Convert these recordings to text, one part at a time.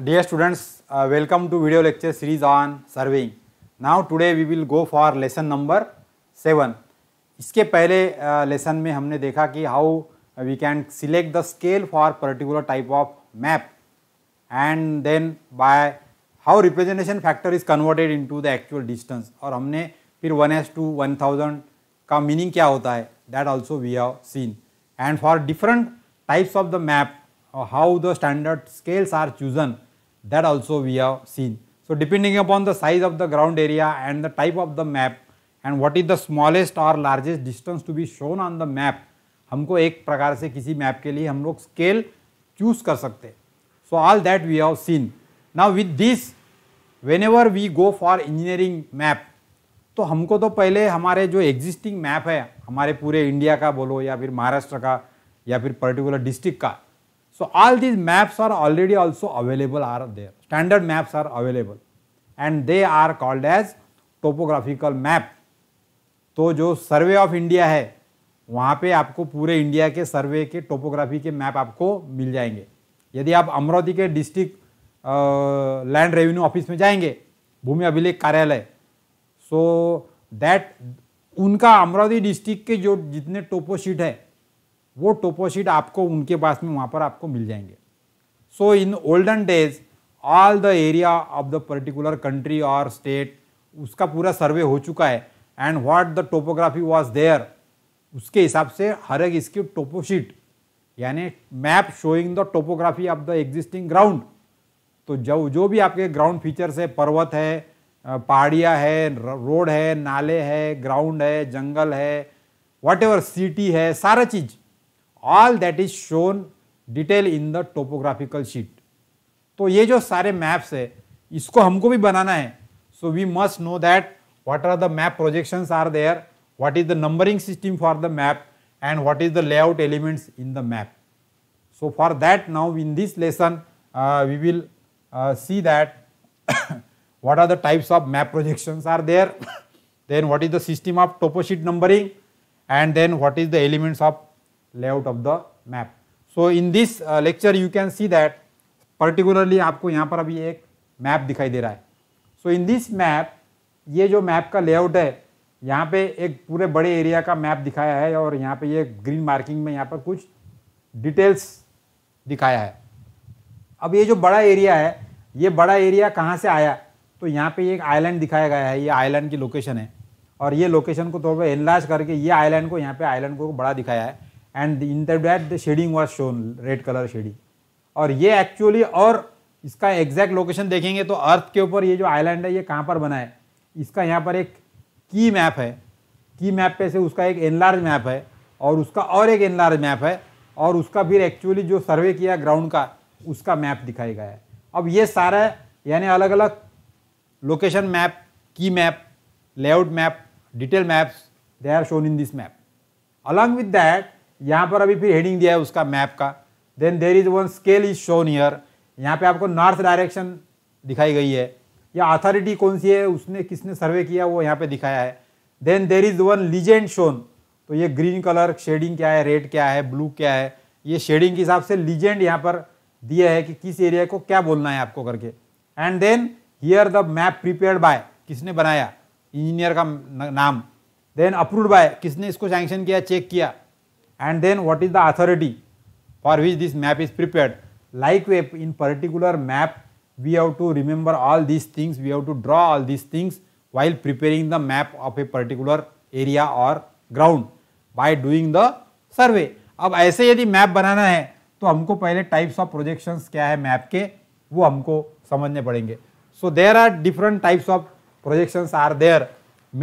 Dear students welcome to video lecture series on surveying now Now we will go for lesson number seven इसके पहले lesson uh, में हमने देखा कि how we can select the scale for particular type of map and then by how representation factor is converted into the actual distance और हमने फिर one is to one thousand का मीनिंग क्या होता है that also we have seen and for different types of the map or how the standard scales are chosen that also we have seen. So, depending upon the size of the ground area and the type of the map and what is the smallest or largest distance to be shown on the map हमको एक प्रकार से किसी map के लिए हम लोग scale choose कर सकते so all that we have seen now with this whenever we go for engineering map तो हमको तो पहले हमारे जो एग्जिस्टिंग मैप है हमारे पूरे इंडिया का बोलो या फिर महाराष्ट्र का या फिर पर्टिकुलर डिस्ट्रिक्ट का So all these maps are already also available are there. Standard maps are available and they are called as topographical map. तो जो सर्वे ऑफ इंडिया है वहाँ पे आपको पूरे इंडिया के सर्वे के टोपोग्राफी के मैप आपको मिल जाएंगे यदि आप अमरावती के डिस्ट्रिक्ट लैंड रेवेन्यू ऑफिस में जाएंगे भूमि अभिलेख कार्यालय सो दैट उनका अमरावती डिस्ट्रिक्ट के जो जितने टोपो शीट है वो टोपोशीट आपको उनके पास में वहाँ पर आपको मिल जाएंगे so in olden days all the area of the particular country और स्टेट उसका पूरा सर्वे हो चुका है and what the topography was there उसके हिसाब से हर एक इसकी टोपोशीट यानी map showing the topography of the existing ground तो जो जो भी आपके ग्राउंड फीचर्स है पर्वत है पहाड़िया है रोड है नाले है ग्राउंड है जंगल है वॉट एवर सिटी है सारा चीज़ all that is shown detail in the topographical sheet तो ये जो सारे मैप्स है इसको हमको भी बनाना है so we must know that what are the map projections are there what is the numbering system for the map and what is the layout elements in the map so for that now in this lesson we will see that what are the types of map projections are there then what is the system of toposheet numbering and then what is the elements of layout of the map. So in this uh, lecture you can see that particularly आपको यहाँ पर अभी एक map दिखाई दे रहा है सो इन this map ये जो मैप का लेआउट है यहाँ पे एक पूरे बड़े एरिया का मैप दिखाया है और यहाँ पे ये ग्रीन मार्किंग में यहाँ पर कुछ डिटेल्स दिखाया है अब ये जो बड़ा एरिया है ये बड़ा एरिया कहाँ से आया तो यहाँ पे एक आइलैंड दिखाया गया है ये आइलैंड की लोकेशन है और ये लोकेशन को थोड़ा एनलाज करके ये आइलैंड को यहाँ पे आइलैंड को बड़ा दिखाया है and in that the shading was shown red colour shading और ये एक्चुअली और इसका एग्जैक्ट लोकेशन देखेंगे तो अर्थ के ऊपर ये जो आइलैंड है ये कहाँ पर बना है इसका यहाँ पर एक की मैप है की मैप पे से उसका एक एनलार्ज मैप है और उसका और एक एनलार्ज मैप है और उसका फिर एक्चुअली जो सर्वे किया ग्राउंड का उसका मैप दिखाई गया है अब ये सारा यानी अलग अलग लोकेशन मैप की map layout map detail maps they are shown in this map along with that यहाँ पर अभी फिर हेडिंग दिया है उसका मैप का then there is one scale is shown here यहाँ पे आपको नॉर्थ डायरेक्शन दिखाई गई है या अथॉरिटी कौन सी है उसने किसने सर्वे किया वो यहाँ पे दिखाया है then there is one legend shown तो ये ग्रीन कलर शेडिंग क्या है रेड क्या है ब्लू क्या है ये शेडिंग के हिसाब से लीजेंड यहाँ पर दिया है कि किस एरिया को क्या बोलना है आपको करके and then here the map prepare by किसने बनाया इंजीनियर का नाम देन अप्रूव्ड बाय किसने इसको सैंक्शन किया चेक किया and then what is the authority for which this map is prepared. like we in particular map, we have to remember all these things, we have to draw all these things while preparing the map of a particular area or ground by doing the survey. अब ऐसे यदि map बनाना है तो हमको पहले types of projections क्या है मैप के वो हमको समझने पड़ेंगे so there are different types of projections are there.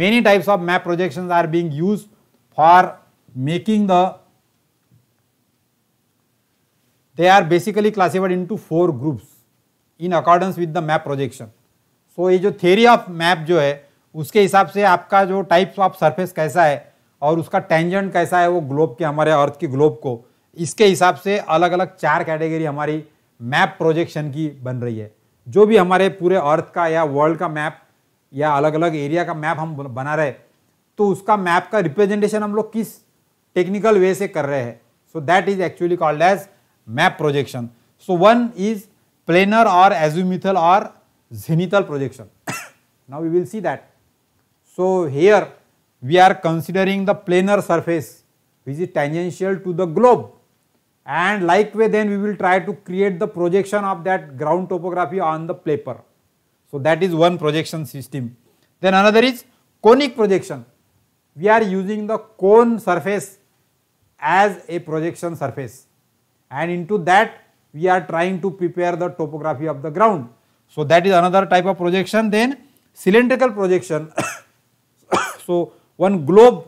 Many types of map projections are being used for making the They are basically classified into four groups in accordance with the map projection. So ये जो theory of map जो है उसके हिसाब से आपका जो types of surface कैसा है और उसका tangent कैसा है वो globe के हमारे earth के globe को इसके हिसाब से अलग अलग चार category हमारी map projection की बन रही है जो भी हमारे पूरे अर्थ का या वर्ल्ड का मैप या अलग अलग एरिया का मैप हम बना रहे तो उसका मैप का रिप्रेजेंटेशन हम लोग किस टेक्निकल वे से कर रहे हैं so that is actually called as map projection. So, one is planar or azimuthal or zenithal projection. now, we will see that. So, here we are considering the planar surface which is tangential to the globe and likewise then we will try to create the projection of that ground topography on the paper. So, that is one projection system. Then another is conic projection. We are using the cone surface as a projection surface and into that we are trying to prepare the topography of the ground. So, that is another type of projection. Then cylindrical projection. so, one globe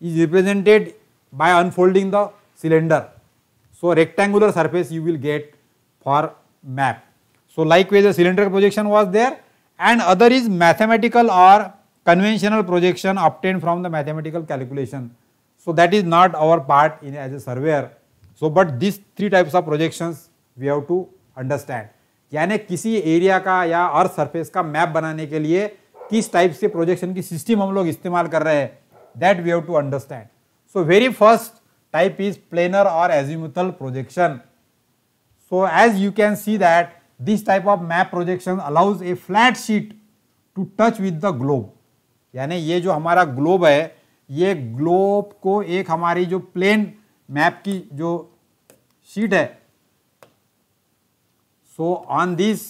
is represented by unfolding the cylinder. So, rectangular surface you will get for map. So, likewise the cylindrical projection was there and other is mathematical or conventional projection obtained from the mathematical calculation. So, that is not our part in as a surveyor. So but this three types of projections we have to understand यानी किसी area का या earth surface का map बनाने के लिए किस type से प्रोजेक्शन की सिस्टम हम लोग इस्तेमाल कर रहे हैं that we have to understand so very first type is planar और azimuthal projection so as you can see that this type of map projection allows a flat sheet to touch with the globe यानी ये जो हमारा globe है ये globe को एक हमारी जो प्लेन मैप की जो शीट है so on this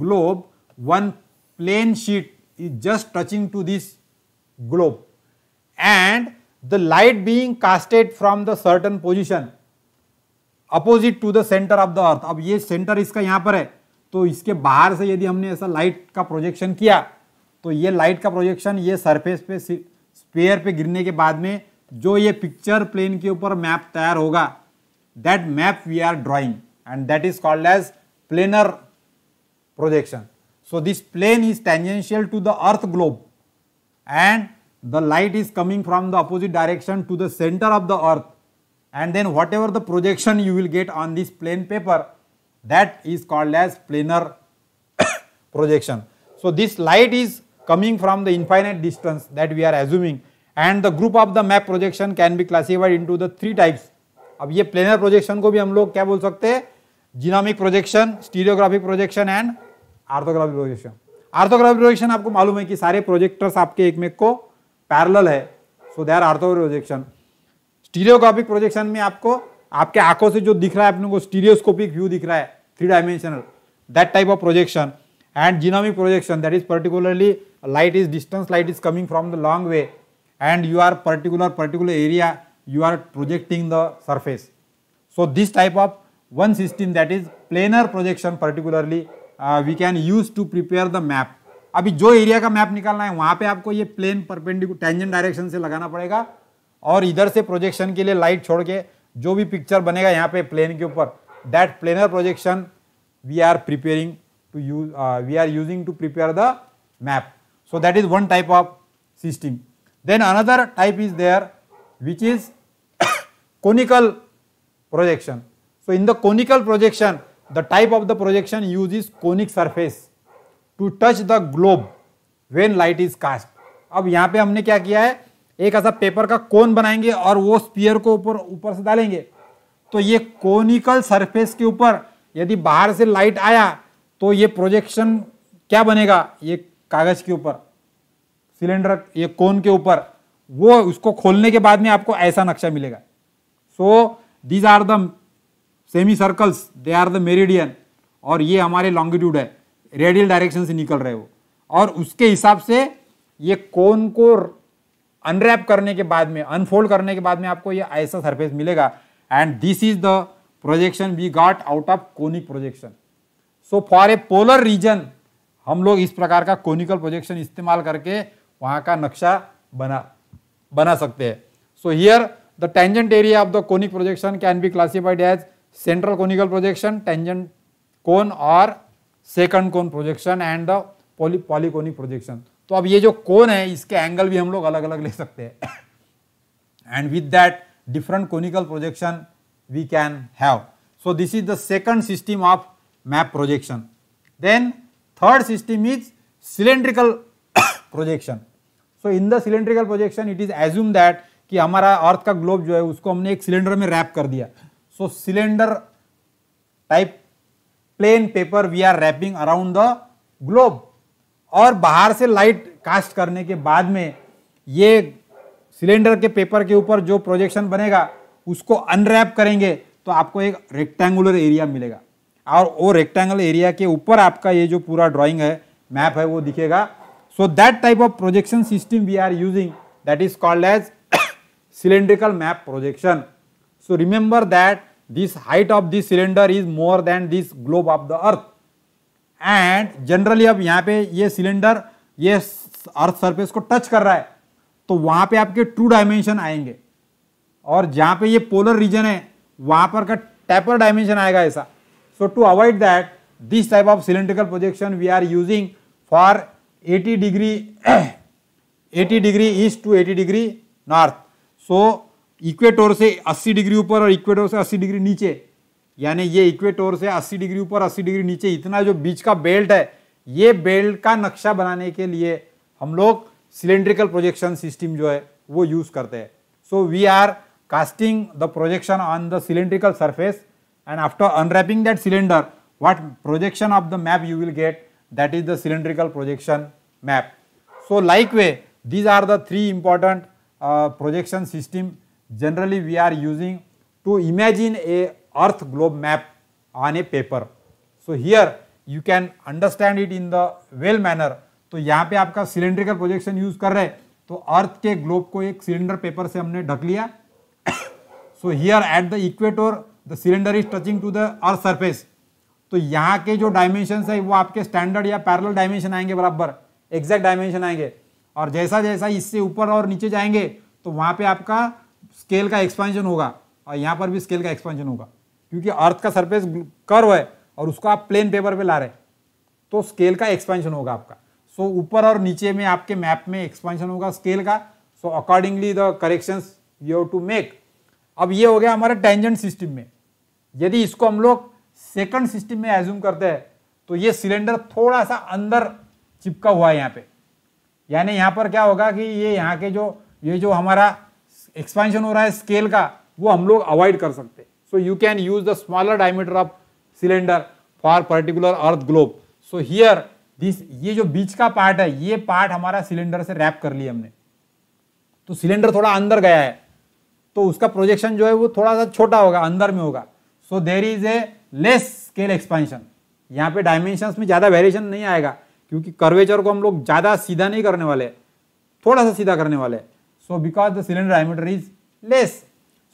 globe one plane sheet is just touching to this globe and the light being casted from the certain position opposite to the centre of the earth अब ये centre इसका यहां पर है तो इसके बाहर से यदि हमने ऐसा लाइट का प्रोजेक्शन किया तो ये लाइट का प्रोजेक्शन ये सरफेस पे स्पेयर पे गिरने के बाद में जो ये पिक्चर प्लेन के ऊपर मैप तैयार होगा that map we are drawing and that is called as planar projection so this plane is tangential to the earth globe and the light is coming from the opposite direction to the centre of the earth and then whatever the projection you will get on this plane paper that is called as planar projection so this light is coming from the infinite distance that we are assuming and the group of the map projection can be classified to the three types अब ये planar projection को भी हम लोग क्या बोल सकते हैं gnomonic projection stereographic projection and orthographic projection orthographic projection आपको मालूम है कि सारे प्रोजेक्टर्स आपके एक में को पैरल है so they are orthographic projection stereographic projection में आपको आपके आंखों से जो दिख रहा है अपने को स्टीरियोस्कोपिक व्यू दिख रहा है three dimensional that type of projection and gnomonic projection that is particularly light is distance light is coming from the long way and your particular particular area you are projecting the surface. So this type of one system that is planar projection particularly uh, we can use to prepare the map. अभी जो area का map निकालना है वहां पे आपको ये plane perpendicular tangent direction से लगाना पड़ेगा और इधर से प्रोजेक्शन के लिए लाइट छोड़ के जो भी पिक्चर बनेगा यहाँ पे प्लेन के ऊपर that planar projection we are preparing to use we are using to prepare the map so that is one type of system Then another type is there which is conical projection. So in the conical projection, the type of the projection uses conic surface to touch the globe when light is cast. अब यहाँ पे हमने क्या किया है एक ऐसा paper का कोन बनाएंगे और वो स्पीयर को ऊपर ऊपर से डालेंगे तो ये कोनिकल सरफेस के ऊपर यदि बाहर से लाइट आया तो ये प्रोजेक्शन क्या बनेगा ये कागज के ऊपर सिलेंडर ये कोन के ऊपर वो उसको खोलने के बाद में आपको ऐसा नक्शा मिलेगा so these are the semicircles they are the meridian और ये हमारे लॉन्गिट्यूड है रेडियल डायरेक्शन से निकल रहे हो और उसके हिसाब से ये कोन को अनरैप करने के बाद में अनफोल्ड करने के बाद में आपको ये ऐसा सरफेस मिलेगा and this is the projection we got out of conic projection so for a polar region हम लोग इस प्रकार का कोनिकल प्रोजेक्शन इस्तेमाल करके वहाँ का नक्शा बना बना सकते हैं so here the tangent area of the conic projection can be classified as central conical projection tangent cone और secant cone projection and the poly polyconic projection तो अब ये जो कोन है इसके एंगल भी हम लोग अलग अलग ले सकते हैं and with that different conical projection we can have so this is the second system of map projection then third system is cylindrical projection so in the cylindrical projection it is assume that कि हमारा अर्थ का globe जो है उसको हमने एक cylinder में wrap कर दिया so cylinder type plane paper we are wrapping around the globe और बाहर से लाइट कास्ट करने के बाद में ये सिलेंडर के पेपर के ऊपर जो प्रोजेक्शन बनेगा उसको अनरैप करेंगे तो आपको एक रेक्टेंगुलर एरिया मिलेगा और वो रेक्टेंगुलर एरिया के ऊपर आपका ये जो पूरा ड्राइंग है मैप है वो दिखेगा So that type of projection system we are using that is called as cylindrical map projection. So remember that this height of this cylinder is more than this globe of the earth and generally ab yahan pe ye cylinder ye earth surface ko touch kar raha hai to wahan pe aapke two dimension aayenge और जहाँ पे ये polar region है वहाँ पर का tapper dimension आएगा ऐसा so to avoid that this type of cylindrical projection we are using for 80 degree 80 degree east to 80 degree north so equator से 80 डिग्री ऊपर और इक्वेटोर से 80 डिग्री नीचे यानी ये इक्वेटोर से 80 डिग्री ऊपर 80 डिग्री नीचे इतना जो बीच का बेल्ट है ये बेल्ट का नक्शा बनाने के लिए हम लोग सिलेंड्रिकल प्रोजेक्शन सिस्टम जो है वो यूज़ करते हैं so we are casting the projection on the cylindrical surface and after unwrapping that cylinder what projection of the map you will get that is the cylindrical projection map. So like way these are the three important uh, projection system generally we are using to imagine a earth globe map on a paper. So here you can understand it in the well manner तो यहाँ पे आपका cylindrical projection use कर रहे तो अर्थ के globe को एक सिलेंडर पेपर से हमने ढक लिया so here at the equator the cylinder is touching to the earth surface तो यहाँ के जो डायमेंशन है वो आपके स्टैंडर्ड या पैरल डायमेंशन आएंगे बराबर एग्जैक्ट डायमेंशन आएंगे और जैसा जैसा इससे ऊपर और नीचे जाएंगे तो वहाँ पे आपका स्केल का एक्सपेंशन होगा और यहाँ पर भी स्केल का एक्सपेंशन होगा क्योंकि अर्थ का सरफेस कर्व है और उसको आप प्लेन पेपर पे ला रहे हैं तो स्केल का एक्सपेंशन होगा आपका सो so, ऊपर और नीचे में आपके मैप में एक्सपेंशन होगा स्केल का so accordingly the correction you have to make अब ये हो गया हमारे टेंजेंट सिस्टम में यदि इसको हम लोग सेकंड सिस्टम में एज्यूम करते हैं तो ये सिलेंडर थोड़ा सा अंदर चिपका हुआ है यहाँ पे यानी यहाँ पर क्या होगा कि ये यहाँ के जो ये जो हमारा एक्सपेंशन हो रहा है स्केल का वो हम लोग अवॉइड कर सकते हैं so you can use the smaller diameter of cylinder for particular earth globe so here this ये जो बीच का पार्ट है ये पार्ट हमारा सिलेंडर से रैप कर लिया हमने तो सिलेंडर थोड़ा अंदर गया है तो उसका प्रोजेक्शन जो है वो थोड़ा सा छोटा होगा अंदर में होगा so there is a less scale expansion यहाँ पे डायमेंशंस में ज़्यादा वेरिएशन नहीं आएगा क्योंकि कर्वेचर को हम लोग ज़्यादा सीधा नहीं करने वाले थोड़ा सा सीधा करने वाले so because the cylinder diameter is less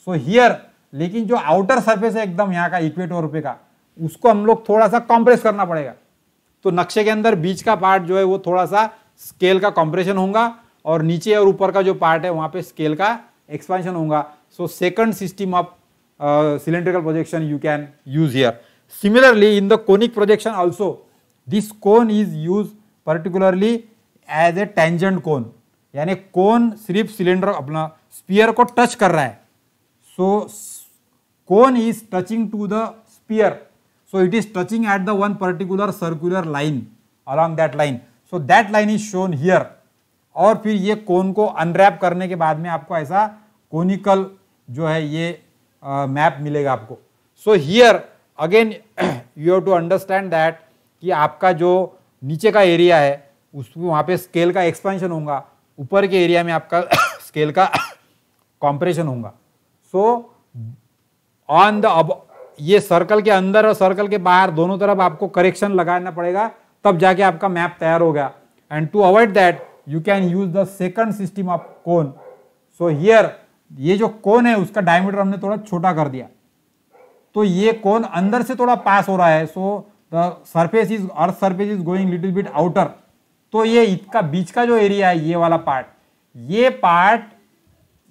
so here लेकिन जो आउटर सरफेस है एकदम यहाँ का इक्वेटोर पे का उसको हम लोग थोड़ा सा कॉम्प्रेस करना पड़ेगा तो नक्शे के अंदर बीच का पार्ट जो है वो थोड़ा सा स्केल का कॉम्प्रेशन होगा और नीचे और ऊपर का जो पार्ट है वहाँ पे स्केल का एक्सपेंशन होगा so second system of uh, cylindrical projection you can use here. Similarly, in the conic projection also, this cone is used particularly as a tangent cone. यानी कोन सिर्फ सिलेंडर अपना स्पीयर को touch कर रहा है so कौन is touching to the sphere so it is touching at the one particular circular line along that line so that line is shown here और फिर ये कोन को अनरैप करने के बाद में आपको ऐसा कोनिकल जो है ये मैप मिलेगा आपको so here again you have to understand that कि आपका जो नीचे का एरिया है उस वहाँ पे स्केल का एक्सपेंशन होगा ऊपर के एरिया में आपका स्केल का कॉम्प्रेशन होगा सो ऑन द अब ये सर्कल के अंदर और सर्कल के बाहर दोनों तरफ आपको करेक्शन लगाना पड़ेगा तब जाके आपका मैप तैयार हो गया and to avoid that you can use the second system of cone so here ये जो कोन है उसका डायमीटर हमने थोड़ा छोटा कर दिया तो ये कोन अंदर से थोड़ा पास हो रहा है so the surface is earth surface is going little bit outer तो ये इसका बीच का जो एरिया है ये वाला पार्ट ये पार्ट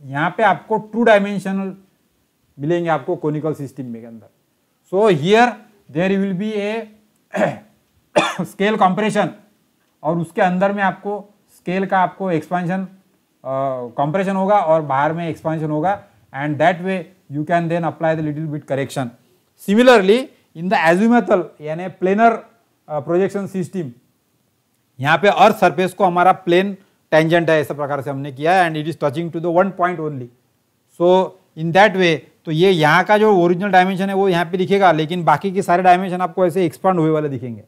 यहाँ पे आपको टू डायमेंशनल मिलेंगे आपको कोनिकल सिस्टम में के अंदर so here there will be a scale compression और उसके अंदर में आपको स्केल का आपको एक्सपांशन कंप्रेशन होगा और बाहर में एक्सपांशन होगा and that way you can then apply the little bit correction similarly in the azimuthal यानी प्लेनर प्रोजेक्शन सिस्टम यहाँ पे अर्थ सरफेस को हमारा प्लेन टेंजेंट है ऐसा प्रकार से हमने किया and it is touching to the one point only so in that way तो ये यहाँ का जो ओरिजिनल डायमेंशन है वो यहाँ पे दिखेगा लेकिन बाकी के सारे डायमेंशन आपको ऐसे एक्सपांड हुए वाले दिखेंगे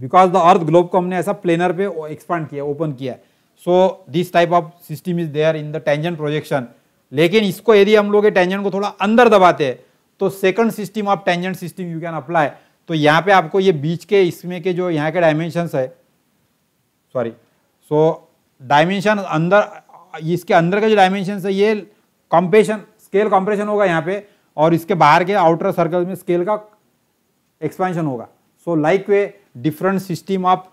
बिकॉज द अर्थ ग्लोब को हमने ऐसा प्लेनर पे एक्सपांड किया ओपन किया है so this type of system is there in the tangent projection लेकिन इसको यदि हम लोग टेंजेंट को थोड़ा अंदर दबाते हैं तो second system of tangent system you can apply तो यहाँ पे आपको ये बीच के इसमें के जो यहाँ के डायमेंशन है सॉरी सो डायमेंशन अंदर इसके अंदर का जो डायमेंशन है ये कॉम्पेशन स्केल कॉम्प्रेशन होगा यहाँ पे और इसके बाहर के आउटर सर्कल में स्केल का एक्सपेंशन होगा so like way different system of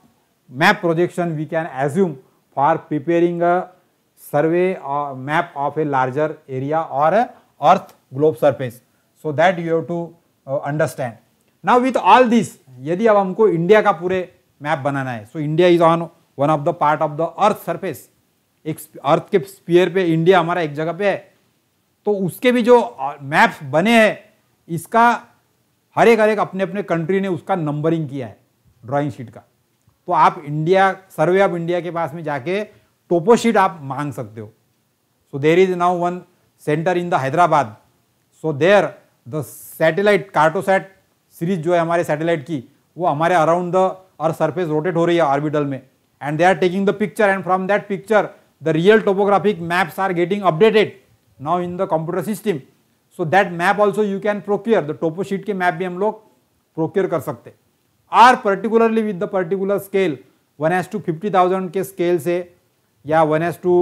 map projection we can assume for preparing survey map of a larger area और earth globe surface so that you have to understand now with all this यदि अब हमको India का पूरे map बनाना है so India is on one of the part of the earth surface एक earth के स्पीयर पे इंडिया हमारा एक जगह पे है तो उसके भी जो मैप्स बने हैं इसका हर एक हर एक अपने अपने कंट्री ने उसका नंबरिंग किया है ड्राइंग शीट का तो आप इंडिया सर्वे ऑफ इंडिया के पास में जाके टोपोशीट आप मांग सकते हो so there is now one centre in the Hyderabad so there the satellite Cartosat series जो है हमारे सैटेलाइट की वो हमारे around the earth surface rotate हो रही है ऑर्बिटल में and they are taking the picture and from that picture the real topographic maps are getting updated now in the computer system so that map also you can procure the toposheet के map भी हम लोग procure कर सकते are particularly with the particular scale one is to fifty thousand के scale से या one is to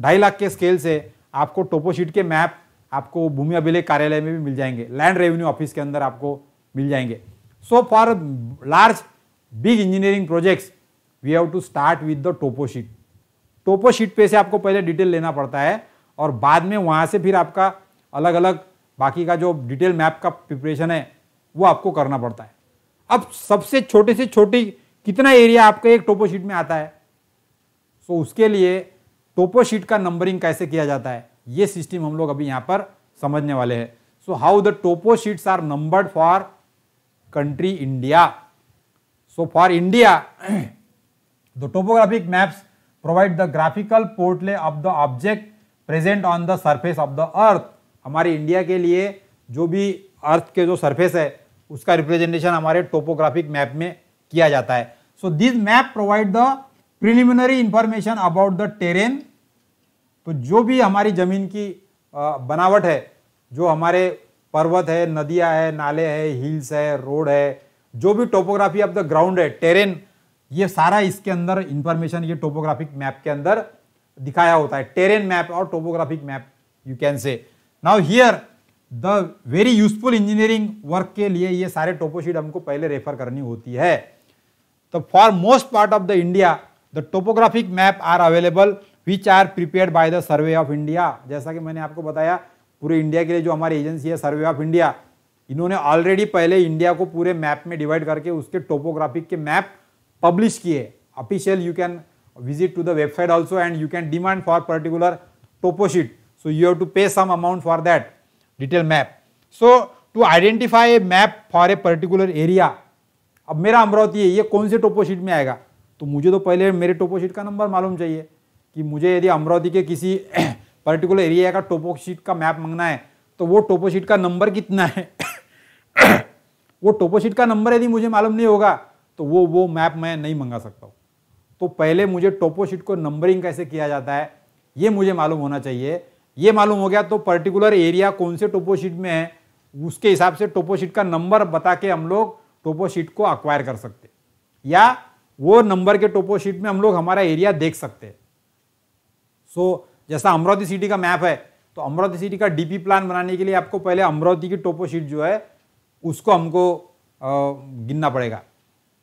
ढाई लाख के स्केल से आपको टोपोशीट के मैप आपको भूमि अभिलेख कार्यालय में भी मिल जाएंगे लैंड रेवेन्यू ऑफिस के अंदर आपको मिल जाएंगे so for large big engineering projects we have to start with the toposheet toposheet पे से आपको पहले डिटेल लेना पड़ता है और बाद में वहाँ से फिर आपका अलग अलग बाकी का जो डिटेल मैप का प्रिपरेशन है वो आपको करना पड़ता है अब सबसे छोटे से छोटी कितना एरिया आपका एक टोपो शीट में आता है सो उसके लिए टोपो शीट का नंबरिंग कैसे किया जाता है ये सिस्टम हम लोग अभी यहां पर समझने वाले हैं so how the topo sheets are numbered for country India so for India the topographic maps provide the graphical portrayal of the object present on the surface of the earth हमारे India के लिए जो भी अर्थ के जो surface है उसका representation हमारे टोपोग्राफिक मैप में किया जाता है so this map provide the preliminary information about the terrain तो जो भी हमारी ज़मीन की बनावट है जो हमारे पर्वत है नदियां है नाले है हिल्स है रोड है जो भी टोपोग्राफी ऑफ द ग्राउंड है टेरेन ये सारा इसके अंदर इंफॉर्मेशन ये टोपोग्राफिक मैप के अंदर दिखाया होता है टेरेन मैप और topographic map you can say now here the very useful engineering work के लिए ये सारे टोपोशीट हमको पहले रेफर करनी होती है तो for most part of the India the topographic map are available which are prepare by the survey of India जैसा कि मैंने आपको बताया पूरे इंडिया के लिए जो हमारी एजेंसी है सर्वे ऑफ इंडिया इन्होंने ऑलरेडी पहले इंडिया को पूरे मैप में डिवाइड करके उसके टोपोग्राफिक के मैप पब्लिश किए official you can visit to the website also and you can demand for particular toposheet so you have to pay some amount for that detail map so to identify a map for a particular area अब मेरा अमरावती है ये कौन से toposheet में आएगा तो मुझे तो पहले मेरे टोपोशीट का नंबर मालूम चाहिए कि मुझे यदि अमरावती के किसी पर्टिकुलर एरिया का टोपोशीट का मैप मांगना है तो वो टोपोशीट का नंबर कितना है वो टोपोशीट का नंबर यदि मुझे मालूम नहीं होगा तो वो वो मैप मैं नहीं मंगा सकता हूँ तो पहले मुझे टोपोशीट को नंबरिंग कैसे किया जाता है ये मुझे मालूम होना चाहिए ये मालूम हो गया तो पर्टिकुलर एरिया कौन से टोपोशीट में है उसके हिसाब से टोपोशीट का नंबर बता के हम लोग टोपोशीट को अक्वायर कर सकते या वो नंबर के टोपोशीट में हम लोग हमारा एरिया देख सकते सो so, जैसा अमरावती सिटी का मैप है तो अमरावती सिटी का डीपी प्लान बनाने के लिए आपको पहले अमरावती की टोपोशीट जो है उसको हमको गिनना पड़ेगा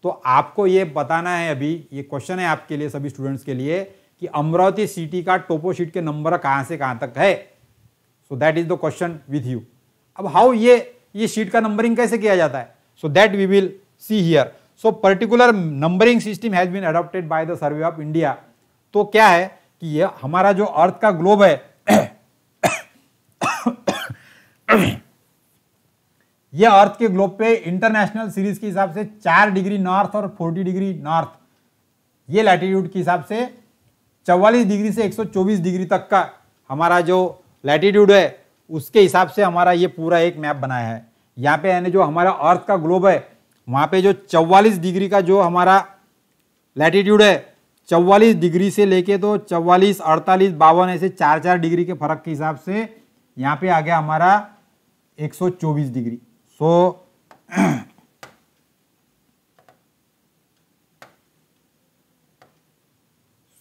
तो आपको ये बताना है अभी ये क्वेश्चन है आपके लिए सभी स्टूडेंट्स के लिए कि अमरावती सिटी का टोपोशीट के नंबर कहाँ से कहाँ तक है so that is the question with you अब हाउ ये ये शीट का नंबरिंग कैसे किया जाता है so that we will see here so particular numbering system has been adopted by the survey of India तो क्या है कि ये हमारा जो अर्थ का ग्लोब है ये अर्थ के ग्लोब पे इंटरनेशनल सीरीज के हिसाब से चार डिग्री नॉर्थ और फोर्टी डिग्री नॉर्थ ये लैटिट्यूड के हिसाब से चवालीस डिग्री से 124 डिग्री तक का हमारा जो लैटिट्यूड है उसके हिसाब से हमारा ये पूरा एक मैप बनाया है यहाँ पे यानी जो हमारा अर्थ का ग्लोब है वहाँ पे जो 44 डिग्री का जो हमारा लैटिट्यूड है 44 डिग्री से लेके तो 44, 48, बावन ऐसे चार चार डिग्री के फर्क के हिसाब से यहाँ पे आ गया हमारा एक डिग्री सो so,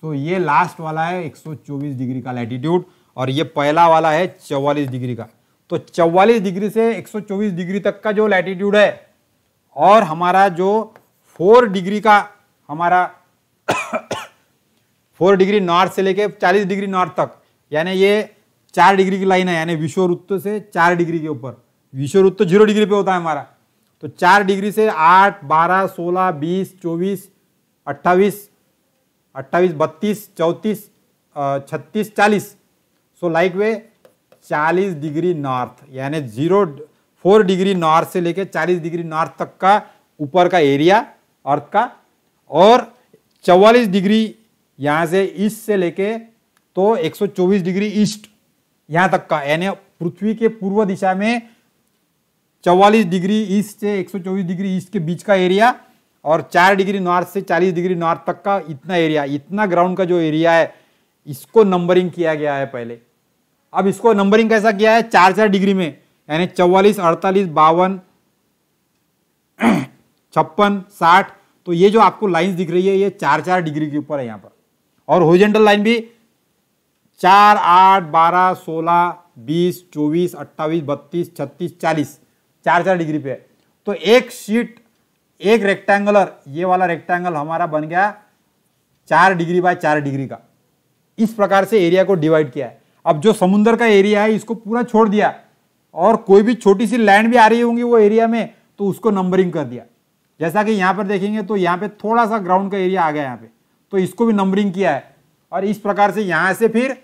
सो तो ये लास्ट वाला है 124 डिग्री का लैटिट्यूड और ये पहला वाला है 44 डिग्री का तो 44 डिग्री से 124 डिग्री तक का जो लैटिट्यूड है और हमारा जो 4 डिग्री का हमारा 4 डिग्री नॉर्थ से लेके 40 डिग्री नॉर्थ तक यानी ये 4 डिग्री की लाइन है यानी विश्ववृत्त से 4 डिग्री के ऊपर विश्व रुत्व जीरो डिग्री पे होता है हमारा तो 4 डिग्री से 8, 12, 16, 20, 24, 28 अट्ठाईस बत्तीस चौंतीस छत्तीस चालीस सो लाइक वे चालीस डिग्री नॉर्थ यानी जीरो फोर डिग्री नॉर्थ से लेकर चालीस डिग्री नॉर्थ तक का ऊपर का एरिया अर्थ का और चवालीस डिग्री यहाँ से ईस्ट से लेके तो 124 डिग्री ईस्ट यहाँ तक का यानी पृथ्वी के पूर्व दिशा में चौवालीस डिग्री ईस्ट से 124 डिग्री ईस्ट के बीच का एरिया और चार डिग्री नॉर्थ से चालीस डिग्री नॉर्थ तक का इतना एरिया इतना ग्राउंड का जो एरिया है इसको नंबरिंग किया गया है पहले अब इसको नंबरिंग कैसा किया है चार चार डिग्री में यानी चौवालीस अड़तालीस बावन छप्पन साठ तो ये जो आपको लाइंस दिख रही है ये चार चार डिग्री के ऊपर है यहाँ पर और होजेंटल लाइन भी चार आठ बारह सोलह बीस चौबीस अट्ठावीस बत्तीस छत्तीस चालीस चार चार डिग्री पे है तो एक शीट एक रेक्टेंगुलर ये वाला रेक्टेंगल हमारा बन गया चार डिग्री बाय चार डिग्री का इस प्रकार से एरिया को डिवाइड किया है अब जो समुन्द्र का एरिया है इसको पूरा छोड़ दिया और कोई भी छोटी सी लैंड भी आ रही होंगी वो एरिया में तो उसको नंबरिंग कर दिया जैसा कि यहाँ पर देखेंगे तो यहाँ पे थोड़ा सा ग्राउंड का एरिया आ गया यहाँ पे तो इसको भी नंबरिंग किया है और इस प्रकार से यहाँ से फिर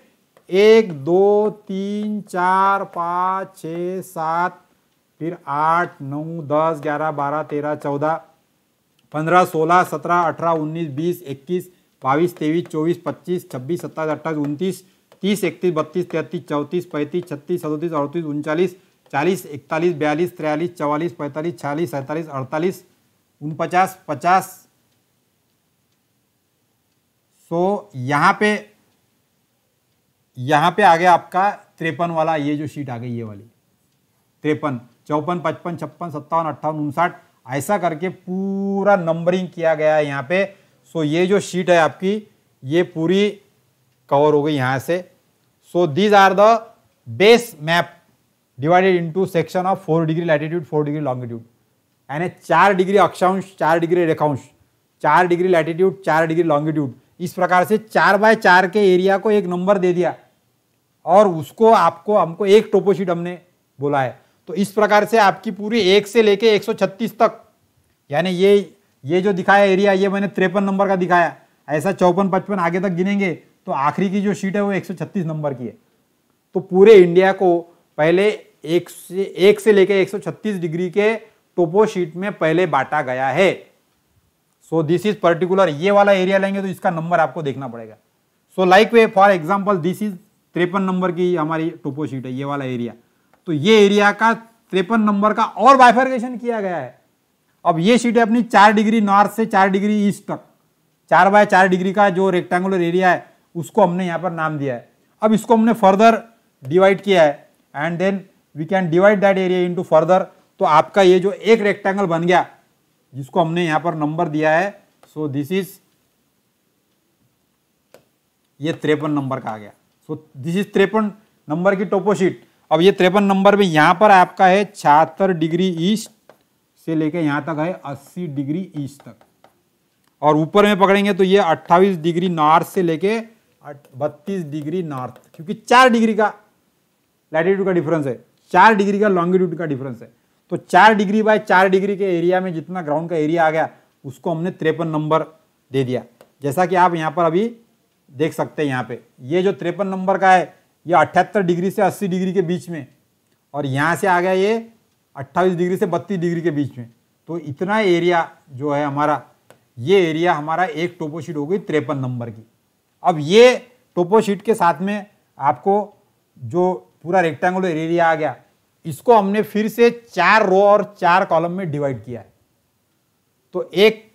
एक दो तीन चार पाँच छ सात फिर आठ नौ दस ग्यारह बारह तेरह चौदह पंद्रह सोलह सत्रह अठारह उन्नीस बीस इक्कीस बाईस तेईस चौबीस पच्चीस छब्बीस सत्ताईस अट्ठाईस उनतीस तीस इकतीस बत्तीस तैंतीस चौंतीस पैंतीस छत्तीस सैंतीस अड़तीस उनचालीस चालीस इकतालीस बयालीस तिरयालीस चवालीस पैंतालीस छियालीस सैंतालीस अड़तालीस उनपचास पचास सो यहाँ पे यहाँ पे आ गया आपका त्रेपन वाला ये जो शीट आ गई ये वाली त्रेपन चौपन पचपन छप्पन सत्तावन अट्ठावन उनसाठ ऐसा करके पूरा नंबरिंग किया गया है यहाँ पे सो ये जो शीट है आपकी ये पूरी कवर हो गई यहाँ से so these are the base map divided into section of four degree latitude four degree longitude यानी चार डिग्री अक्षांश चार डिग्री रेखांश चार डिग्री लैटिट्यूड चार डिग्री लॉन्गिट्यूड इस प्रकार से चार बाय चार के एरिया को एक नंबर दे दिया और उसको आपको हमको एक टोपोशीट हमने बोला है तो इस प्रकार से आपकी पूरी एक से लेके 136 तक यानी ये ये जो दिखाया एरिया ये मैंने तिरपन नंबर का दिखाया ऐसा चौपन पचपन आगे तक गिनेंगे तो आखिरी की जो शीट है वो 136 नंबर की है तो पूरे इंडिया को पहले एक से एक से लेके 136 डिग्री के टोपो शीट में पहले बांटा गया है सो दिस इज पर्टिकुलर ये वाला एरिया लेंगे तो इसका नंबर आपको देखना पड़ेगा so like way for example this is तिरपन नंबर की हमारी टोपो शीट है ये वाला एरिया तो ये एरिया का तिरपन नंबर का और बाइफर्केशन किया गया है अब ये सीट है अपनी चार डिग्री नॉर्थ से चार डिग्री ईस्ट तक चार बाय चार डिग्री का जो रेक्टेंगुलर एरिया है उसको हमने यहाँ पर नाम दिया है अब इसको हमने फर्दर डिवाइड किया है and then we can divide that area into further तो आपका ये जो एक रेक्टेंगल बन गया जिसको हमने यहाँ पर नंबर दिया है सो दिस इज ये त्रेपन नंबर का आ गया सो दिस इज त्रेपन नंबर की टोपोशीट अब ये त्रेपन नंबर में यहाँ पर आपका है छहत्तर डिग्री ईस्ट से लेके यहाँ तक है अस्सी डिग्री ईस्ट तक और ऊपर में पकड़ेंगे तो ये अट्ठाईस डिग्री नॉर्थ से लेके बत्तीस डिग्री नॉर्थ क्योंकि चार डिग्री का लैटिट्यूड का डिफरेंस है चार डिग्री का लॉन्गिट्यूड का डिफरेंस है तो चार डिग्री बाय चार डिग्री के एरिया में जितना ग्राउंड का एरिया आ गया उसको हमने त्रेपन नंबर दे दिया जैसा कि आप यहाँ पर अभी देख सकते हैं यहाँ पे ये जो त्रेपन नंबर का है ये अट्ठहत्तर डिग्री से अस्सी डिग्री के बीच में और यहाँ से आ गया ये अट्ठाईस डिग्री से बत्तीस डिग्री के बीच में तो इतना एरिया जो है हमारा ये एरिया हमारा एक टोपोशीट हो गई तिरपन नंबर की अब ये टोपोशीट के साथ में आपको जो पूरा रेक्टेंगुलर एरिया आ गया इसको हमने फिर से चार रो और चार कॉलम में डिवाइड किया है तो एक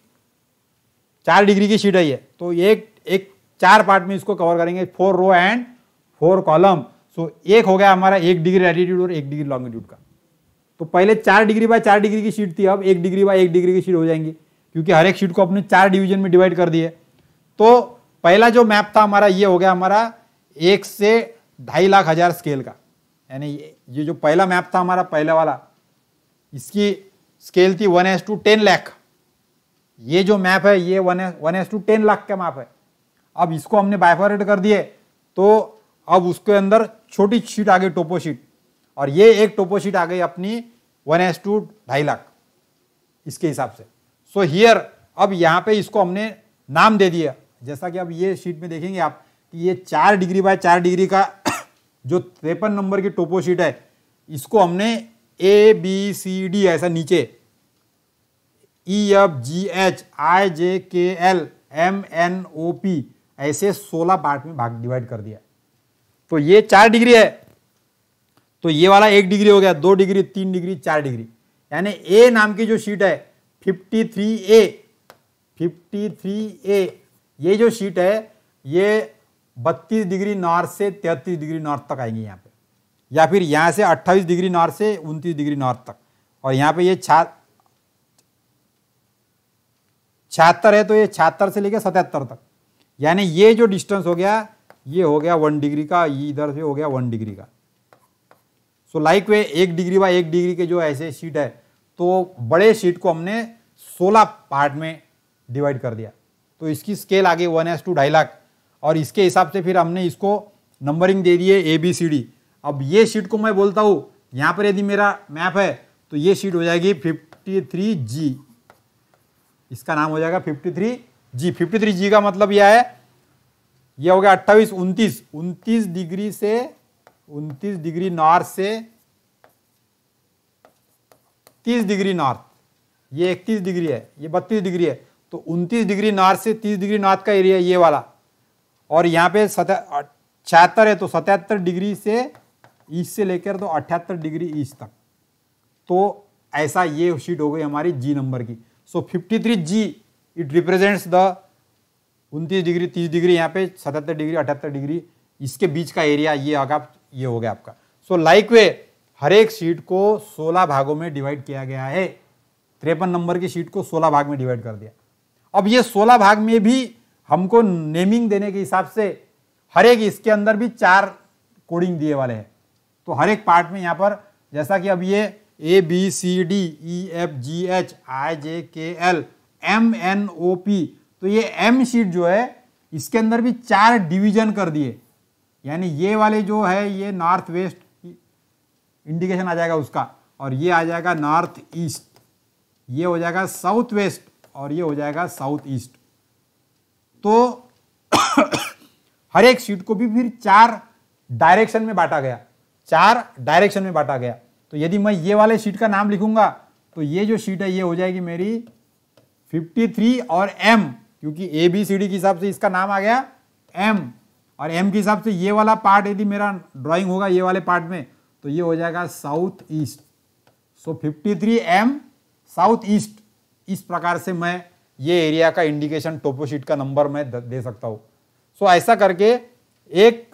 चार डिग्री की शीट है ये तो एक एक चार पार्ट में इसको कवर करेंगे four row and four column सो एक हो गया हमारा एक डिग्री लैटिट्यूड और एक डिग्री लॉन्गिट्यूड का तो पहले चार डिग्री बाय चार डिग्री की शीट थी अब एक डिग्री बाय एक डिग्री की शीट हो जाएंगी क्योंकि हर एक शीट को अपने चार डिवीजन में डिवाइड कर दिए तो पहला जो मैप था हमारा ये हो गया हमारा एक से ढाई लाख हजार स्केल का यानी ये जो पहला मैप था हमारा पहले वाला इसकी स्केल थी one is to ten lakh ये जो मैप है ये one is to ten lakh का मैप है अब इसको हमने बायफोरेट कर दिए तो अब उसके अंदर छोटी शीट आ गई टोपो शीट और ये एक टोपो शीट आ गई अपनी वन एस टू ढाई लाख इसके हिसाब से सो so हियर अब यहाँ पे इसको हमने नाम दे दिया जैसा कि अब ये शीट में देखेंगे आप कि ये चार डिग्री बाय चार डिग्री का जो त्रेपन नंबर की टोपो शीट है इसको हमने ए बी सी डी ऐसा नीचे ई F G H I J K L M N O P ऐसे सोलह पार्ट में भाग डिवाइड कर दिया तो ये चार डिग्री है तो ये वाला एक डिग्री हो गया दो डिग्री तीन डिग्री चार डिग्री यानी ए नाम की जो शीट है fifty three A fifty three A ये जो शीट है ये बत्तीस डिग्री नॉर्थ से तैतीस डिग्री नॉर्थ तक आएंगे यहाँ पे या फिर यहाँ से अट्ठाईस डिग्री नॉर्थ से उनतीस डिग्री नॉर्थ तक और यहाँ पे ये छा छहत्तर है तो ये छहत्तर से लेकर सतहत्तर तक यानी ये जो डिस्टेंस हो गया ये हो गया वन डिग्री का ये इधर से हो गया वन डिग्री का सो लाइक वे एक डिग्री बाय एक डिग्री के जो ऐसे शीट है तो बड़े शीट को हमने सोलह पार्ट में डिवाइड कर दिया तो इसकी स्केल आगे वन एस टू ढाई लाख और इसके हिसाब से फिर हमने इसको नंबरिंग दे दी है ए बी सी डी अब ये शीट को मैं बोलता हूँ यहाँ पर यदि मेरा मैप है तो ये शीट हो जाएगी फिफ्टी थ्री जी इसका नाम हो जाएगा fifty three G fifty three G का मतलब यह है ये हो गया अट्ठाईस उनतीस उनतीस डिग्री से उनतीस डिग्री नॉर्थ से तीस डिग्री नॉर्थ ये इकतीस डिग्री है ये बत्तीस डिग्री है तो उनतीस डिग्री नॉर्थ से तीस डिग्री नॉर्थ का एरिया ये वाला और यहाँ पे सतह छिहत्तर है तो सतहत्तर डिग्री से ईस्ट से लेकर तो अठहत्तर डिग्री ईस्ट तक तो ऐसा ये शीट हो गई हमारी जी नंबर की so fifty three G it represents the उनतीस डिग्री तीस डिग्री यहाँ पे सतहत्तर डिग्री अठहत्तर डिग्री इसके बीच का एरिया ये आगा ये हो गया आपका सो लाइक वे हर एक शीट को 16 भागों में डिवाइड किया गया है त्रेपन नंबर की शीट को 16 भाग में डिवाइड कर दिया अब ये 16 भाग में भी हमको नेमिंग देने के हिसाब से हर एक इसके अंदर भी चार कोडिंग दिए वाले हैं तो हर एक पार्ट में यहाँ पर जैसा कि अब ये A B C D E F G H I J K L M N O P तो ये एम शीट जो है इसके अंदर भी चार डिवीजन कर दिए यानी ये वाले जो है ये नॉर्थ वेस्ट इंडिकेशन आ जाएगा उसका और ये आ जाएगा नॉर्थ ईस्ट ये हो जाएगा साउथ वेस्ट और ये हो जाएगा साउथ ईस्ट तो हर एक सीट को भी फिर चार डायरेक्शन में बांटा गया चार डायरेक्शन में बांटा गया तो यदि मैं ये वाले सीट का नाम लिखूंगा तो ये जो सीट है ये हो जाएगी मेरी 53 और एम क्योंकि ए बी सी डी के हिसाब से इसका नाम आ गया एम और एम के हिसाब से ये वाला पार्ट यदि मेरा ड्राइंग होगा ये वाले पार्ट में तो ये हो जाएगा south east so fifty three M south east इस प्रकार से मैं ये एरिया का इंडिकेशन टोपोशीट का नंबर मैं दे सकता हूँ सो so, ऐसा करके एक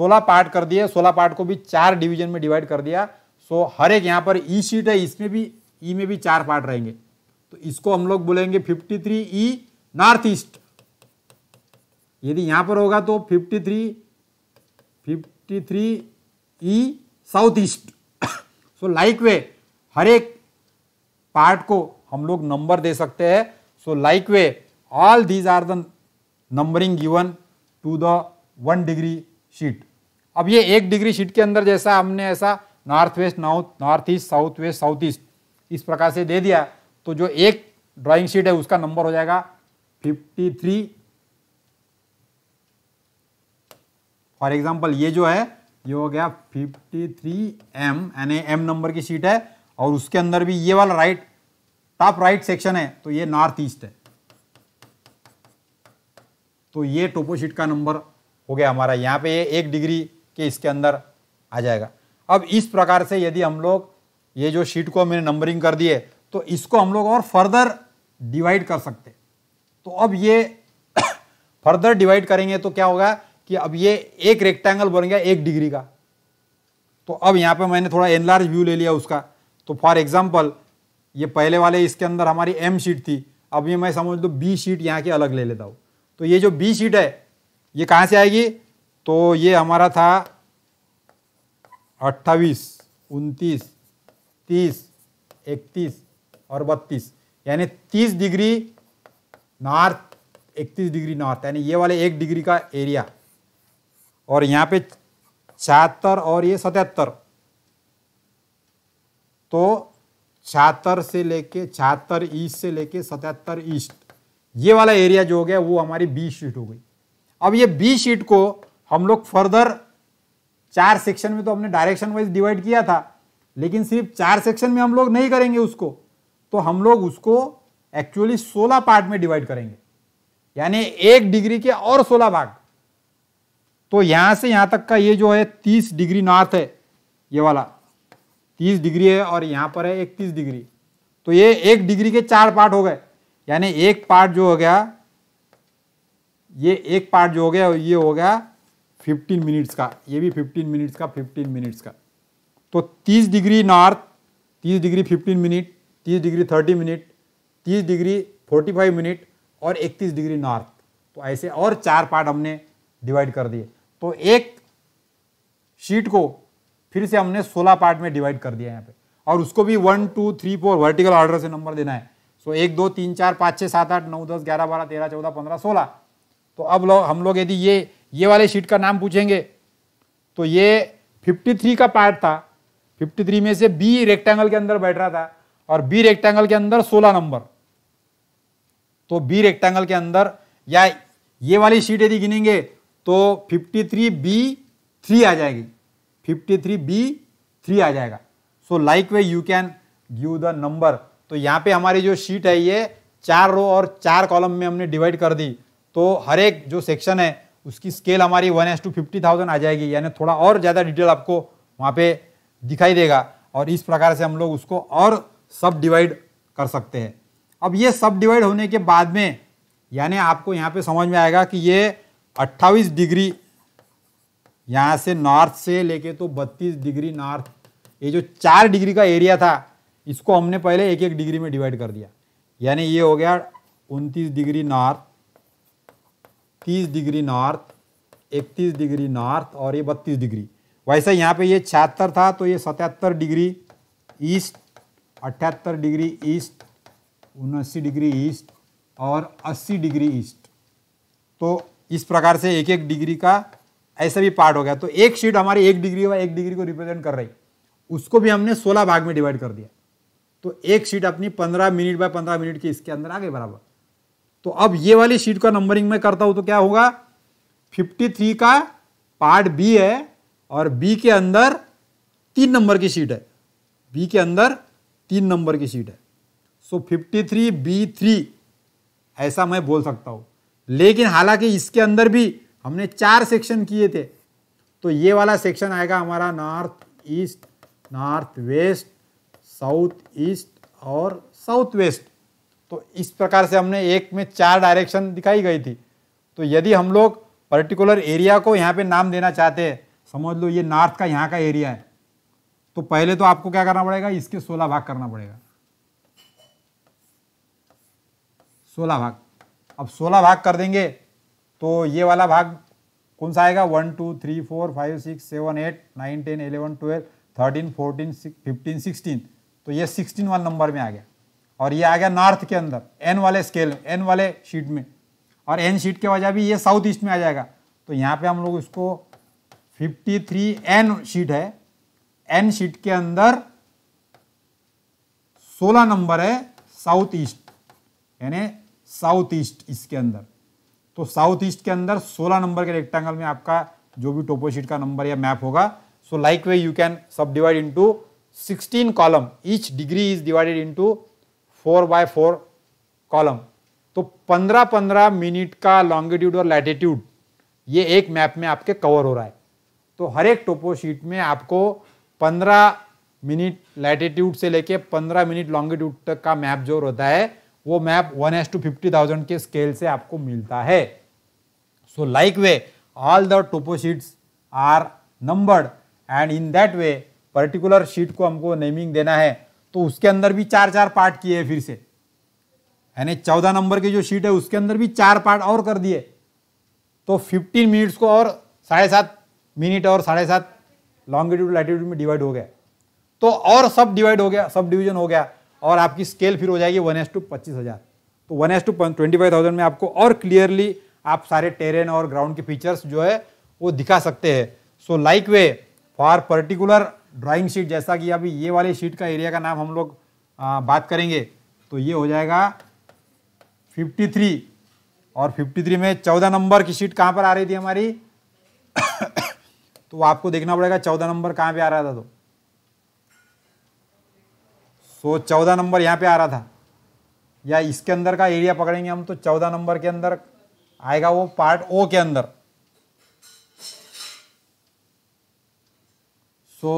16 पार्ट कर दिए 16 पार्ट को भी चार डिवीजन में डिवाइड कर दिया सो so, हर एक यहाँ पर ई e शीट है इसमें भी ई e में भी चार पार्ट रहेंगे तो इसको हम लोग बोलेंगे 53 ई e नॉर्थ ईस्ट यदि यहां पर होगा तो 53 53 E south east so like way हर एक पार्ट को हम लोग नंबर दे सकते हैं so like way all these are the numbering given to the one degree sheet अब ये एक डिग्री शीट के अंदर जैसा हमने ऐसा north west north north east south west south east इस प्रकार से दे दिया तो जो एक ड्राइंग शीट है उसका नंबर हो जाएगा 53 फॉर एग्जाम्पल ये जो है ये हो गया थ्री एम यानी एम नंबर की सीट है और उसके अंदर भी ये वाला राइट टॉप राइट सेक्शन है तो ये नॉर्थ ईस्ट है तो ये टोपो सीट का नंबर हो गया हमारा यहाँ पे ये एक डिग्री के इसके अंदर आ जाएगा अब इस प्रकार से यदि हम लोग ये जो शीट को मैंने नंबरिंग कर दिए तो इसको हम लोग और फर्दर डिवाइड कर सकते तो अब ये फर्दर डिवाइड करेंगे तो क्या होगा कि अब ये एक रेक्टेंगल बन गया एक डिग्री का तो अब यहां पे मैंने थोड़ा एनलार्ज व्यू ले लिया उसका तो फॉर एग्जाम्पल ये पहले वाले इसके अंदर हमारी एम शीट थी अब ये मैं समझ दो बी शीट यहाँ की अलग ले लेता हूं तो ये जो बी शीट है ये कहां से आएगी तो ये हमारा था अट्ठावीस उनतीस तीस इकतीस और बत्तीस यानी तीस डिग्री नॉर्थ 31 डिग्री नॉर्थ यानी ये वाले एक डिग्री का एरिया और यहाँ पे छिहत्तर और ये सतहत्तर तो छिहत्तर से लेके छिहत्तर ईस्ट से लेके सतहत्तर ईस्ट ये वाला एरिया जो हो गया वो हमारी बी शीट हो गई अब ये बी शीट को हम लोग फर्दर चार सेक्शन में तो हमने डायरेक्शन वाइज डिवाइड किया था लेकिन सिर्फ चार सेक्शन में हम लोग नहीं करेंगे उसको तो हम लोग उसको एक्चुअली 16 पार्ट में डिवाइड करेंगे यानी एक डिग्री के और 16 भाग तो यहां से यहां तक का ये जो है 30 डिग्री नॉर्थ है ये वाला 30 डिग्री है और यहां पर है 31 डिग्री तो ये एक डिग्री के चार पार्ट हो गए यानी एक पार्ट जो हो गया ये एक पार्ट जो हो गया ये हो गया 15 मिनट्स का ये भी 15 मिनट्स का 15 मिनट्स का तो 30 degree north 30 degree 15 minute 30 degree 30 minute 30 degree forty five minute और इकतीस डिग्री नॉर्थ तो ऐसे और चार पार्ट हमने डिवाइड कर दिए तो एक शीट को फिर से हमने सोलह पार्ट में डिवाइड कर दिया यहाँ पे और उसको भी one two three four vertical order से नंबर देना है सो एक दो तीन चार पाँच छः सात आठ नौ दस ग्यारह बारह तेरह चौदह पंद्रह सोलह तो अब लोग हम लोग यदि ये ये वाले शीट का नाम पूछेंगे तो ये 53 का पार्ट था 53 में से बी रेक्टेंगल के अंदर बैठ रहा था और बी रेक्टेंगल के अंदर 16 नंबर तो बी रेक्टेंगल के अंदर या ये वाली शीट यदि गिनेंगे तो 53 बी थ्री आ जाएगी 53 बी थ्री आ जाएगा so like way you can give the number तो यहाँ पे हमारी जो शीट है ये चार रो और चार कॉलम में हमने डिवाइड कर दी तो हर एक जो सेक्शन है उसकी स्केल हमारी one is to fifty thousand आ जाएगी यानी थोड़ा और ज़्यादा डिटेल आपको वहाँ पे दिखाई देगा और इस प्रकार से हम लोग उसको और सब डिवाइड कर सकते हैं अब ये सब डिवाइड होने के बाद में यानी आपको यहाँ पे समझ में आएगा कि ये 28 डिग्री यहाँ से नॉर्थ से लेके तो 32 डिग्री नॉर्थ ये जो चार डिग्री का एरिया था इसको हमने पहले एक एक डिग्री में डिवाइड कर दिया यानी ये हो गया उनतीस डिग्री नॉर्थ तीस डिग्री नॉर्थ इकतीस डिग्री नॉर्थ और ये बत्तीस डिग्री वैसे यहाँ पे ये छिहत्तर था तो ये सतहत्तर डिग्री ईस्ट अठहत्तर डिग्री ईस्ट उनासी डिग्री ईस्ट और 80 डिग्री ईस्ट तो इस प्रकार से एक एक डिग्री का ऐसा भी पार्ट हो गया तो एक शीट हमारी एक डिग्री व एक डिग्री को रिप्रेजेंट कर रही उसको भी हमने 16 भाग में डिवाइड कर दिया तो एक शीट अपनी 15 मिनट बाय 15 मिनट की इसके अंदर आ गई बराबर तो अब ये वाली शीट का नंबरिंग मैं करता हूं तो क्या होगा 53 का पार्ट बी है और बी के अंदर तीन नंबर की शीट है बी के अंदर तीन नंबर की शीट है so fifty three B three ऐसा मैं बोल सकता हूँ लेकिन हालांकि इसके अंदर भी हमने चार सेक्शन किए थे तो ये वाला सेक्शन आएगा हमारा north east north west south east और साउथ वेस्ट तो इस प्रकार से हमने एक में चार डायरेक्शन दिखाई गई थी तो यदि हम लोग पर्टिकुलर एरिया को यहाँ पे नाम देना चाहते हैं समझ लो ये नॉर्थ का यहाँ का एरिया है तो पहले तो आपको क्या करना पड़ेगा इसके सोलह भाग करना पड़ेगा सोलह भाग अब सोलह भाग कर देंगे तो ये वाला भाग कौन सा आएगा one two three four five six seven eight nine ten eleven twelve thirteen fourteen fifteen sixteen तो ये सिक्सटीन वाला नंबर में आ गया और ये आ गया नॉर्थ के अंदर एन वाले स्केल में एन वाले शीट में और एन शीट के वजह भी ये साउथ ईस्ट में आ जाएगा तो यहाँ पे हम लोग इसको 53 एन शीट है एन शीट के अंदर 16 नंबर है साउथ ईस्ट यानी साउथ ईस्ट इसके अंदर तो साउथ ईस्ट के अंदर 16 नंबर के रेक्टेंगल में आपका जो भी टोपोशीट का नंबर या मैप होगा so like way you can subdivide into sixteen column each degree is divided into four by four column तो पंद्रह पंद्रह मिनट का लॉन्गिट्यूड और लैटिट्यूड ये एक मैप में आपके कवर हो रहा है तो हर एक टोपोशीट में आपको पंद्रह मिनट लैटिट्यूड से लेके पंद्रह मिनट लॉन्गिट्यूड तक का मैप जो रहता है वो map one is to fifty thousand के स्केल से आपको मिलता है so like way all the topo sheets are numbered and in that way particular sheet को हमको नेमिंग देना है तो उसके अंदर भी चार चार पार्ट किए फिर से यानी चौदह नंबर की जो शीट है उसके अंदर भी चार पार्ट और कर दिए तो फिफ्टीन मिनट्स को और साढ़े सात मिनट और साढ़े सात लॉन्गिट्यूड लैटिट्यूड में डिवाइड हो गया तो और सब डिवाइड हो गया सब डिवीजन हो गया और आपकी स्केल फिर हो जाएगी वन एस टू पच्चीस हज़ार तो one is to twenty five thousand में आपको और क्लियरली आप सारे टेरेन और ग्राउंड के फीचर्स जो है वो दिखा सकते हैं so like way for particular drawing sheet जैसा कि अभी ये वाली शीट का एरिया का नाम हम लोग आ, बात करेंगे तो ये हो जाएगा थ्री और थ्री में चौदह नंबर की शीट कहाँ पर आ रही थी हमारी तो आपको देखना पड़ेगा चौदह नंबर कहाँ पे आ रहा था तो सो चौदह नंबर यहाँ पे आ रहा था या इसके अंदर का एरिया पकड़ेंगे हम तो चौदह नंबर के अंदर आएगा वो पार्ट ओ के अंदर so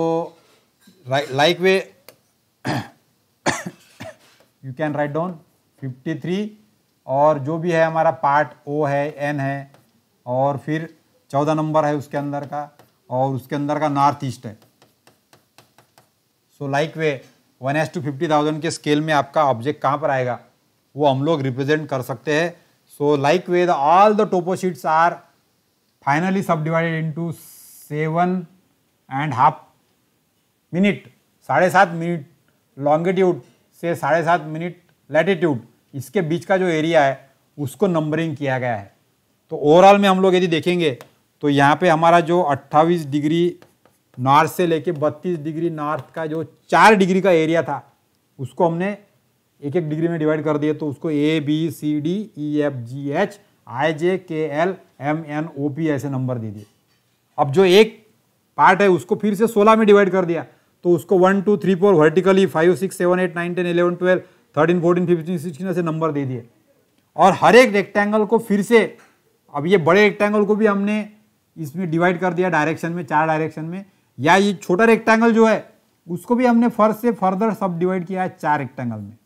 like way you can write down three और जो भी है हमारा पार्ट ओ है एन है और फिर चौदह नंबर है उसके अंदर का और उसके अंदर का नॉर्थ ईस्ट है so like way one is to fifty thousand के स्केल में आपका ऑब्जेक्ट कहाँ पर आएगा वो हम लोग रिप्रेजेंट कर सकते हैं so like way the all the topo sheets are finally subdivided into seven and half minute साढ़े सात मिनट लॉन्गिट्यूड से साढ़े सात मिनट लैटिट्यूड इसके बीच का जो एरिया है उसको नंबरिंग किया गया है तो ओवरऑल में हम लोग यदि देखेंगे तो यहाँ पे हमारा जो 28 डिग्री नॉर्थ से लेके 32 डिग्री नॉर्थ का जो चार डिग्री का एरिया था उसको हमने एक एक डिग्री में डिवाइड कर दिया तो उसको A B C D E F G H I J K L M N O P ऐसे नंबर दे दिए अब जो एक पार्ट है उसको फिर से 16 में डिवाइड कर दिया तो उसको one two three four vertically five six seven eight nine ten eleven twelve thirteen fourteen fifteen sixteen ऐसे नंबर दे दिए और हर एक रेक्टेंगल को फिर से अब ये बड़े रेक्टेंगल को भी हमने इसमें डिवाइड कर दिया डायरेक्शन में चार डायरेक्शन में या ये छोटा रेक्टेंगल जो है उसको भी हमने फर्स्ट से फर्दर सब डिवाइड किया है चार रेक्टेंगल में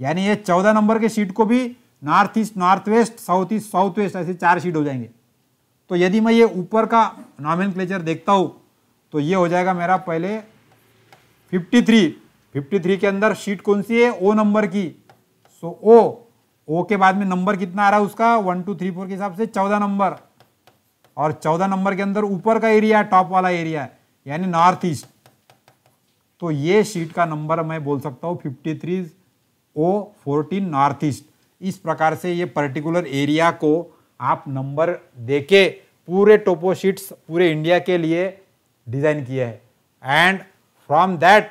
यानी ये चौदह नंबर के शीट को भी north east north west south east south west ऐसे चार शीट हो जाएंगे तो यदि मैं ये ऊपर का नॉमिन देखता हूँ तो ये हो जाएगा मेरा पहले 53 53 के अंदर शीट कौन सी है ओ नंबर की सो ओ ओ के बाद में नंबर कितना आ रहा है उसका वन टू थ्री फोर के हिसाब से चौदह नंबर और चौदह नंबर के अंदर ऊपर का एरिया है टॉप वाला एरिया है यानी नॉर्थ ईस्ट तो ये शीट का नंबर मैं बोल सकता हूँ fifty three O fourteen north east इस प्रकार से ये पर्टिकुलर एरिया को आप नंबर देके पूरे टोपो शीट्स पूरे इंडिया के लिए डिज़ाइन किया है and from that